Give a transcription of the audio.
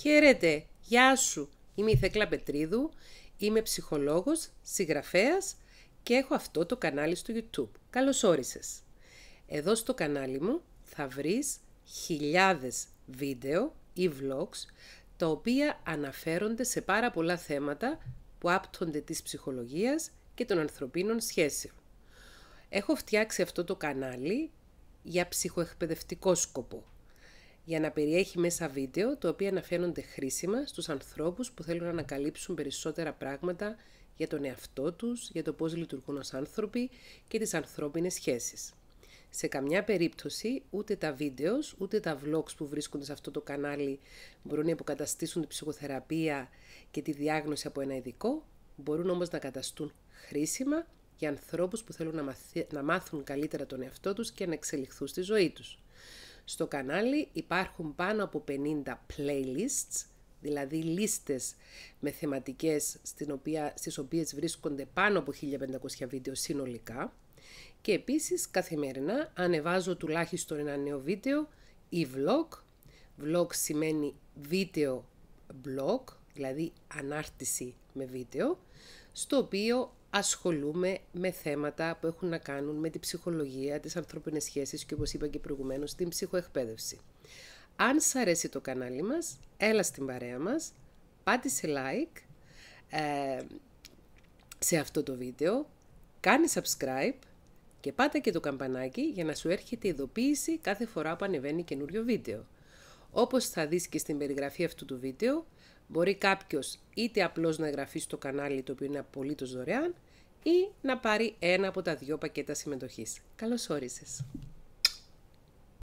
Χαίρετε, γεια σου, είμαι η Θέκλα Πετρίδου, είμαι ψυχολόγος, συγγραφέας και έχω αυτό το κανάλι στο YouTube. Καλώς όρισες! Εδώ στο κανάλι μου θα βρεις χιλιάδες βίντεο ή vlogs, τα οποία αναφέρονται σε πάρα πολλά θέματα που άπτονται της ψυχολογίας και των ανθρωπίνων σχέσεων. Έχω φτιάξει αυτό το κανάλι για ψυχοεκπαιδευτικό σκοπό για να περιέχει μέσα βίντεο τα οποία να φαίνονται χρήσιμα στους ανθρώπους που θέλουν να ανακαλύψουν περισσότερα πράγματα για τον εαυτό τους, για το πώς λειτουργούν ως άνθρωποι και τις ανθρώπινες σχέσεις. Σε καμιά περίπτωση ούτε τα βίντεος, ούτε τα vlogs που βρίσκονται σε αυτό το κανάλι μπορούν να υποκαταστήσουν την ψυχοθεραπεία και τη διάγνωση από ένα ειδικό, μπορούν όμως να καταστούν χρήσιμα για ανθρώπους που θέλουν να, να μάθουν καλύτερα τον εαυτό τους και να εξελιχθούν στη ζωή τους. Στο κανάλι υπάρχουν πάνω από 50 playlists, δηλαδή λίστες με θεματικές στην οποία, στις οποίες βρίσκονται πάνω από 1500 βίντεο συνολικά και επίσης καθημερινά ανεβάζω τουλάχιστον ένα νέο βίντεο ή vlog. Vlog σημαίνει βίντεο blog, δηλαδή ανάρτηση με βίντεο, στο οποίο ασχολούμαι με θέματα που έχουν να κάνουν με τη ψυχολογία, τις ανθρώπινες σχέσεις και όπως είπα και προηγουμένως, την ψυχοεκπαίδευση. Αν σ' αρέσει το κανάλι μας, έλα στην παρέα μας, πάτησε like ε, σε αυτό το βίντεο, κάνε subscribe και πάτα και το καμπανάκι για να σου έρχεται ειδοποίηση κάθε φορά που ανεβαίνει καινούριο βίντεο. Όπως θα δεις και στην περιγραφή αυτού του βίντεο, Μπορεί κάποιος είτε απλώς να εγγραφεί στο κανάλι το οποίο είναι απολύτως δωρεάν ή να πάρει ένα από τα δύο πακέτα συμμετοχής. Καλώς όρισες!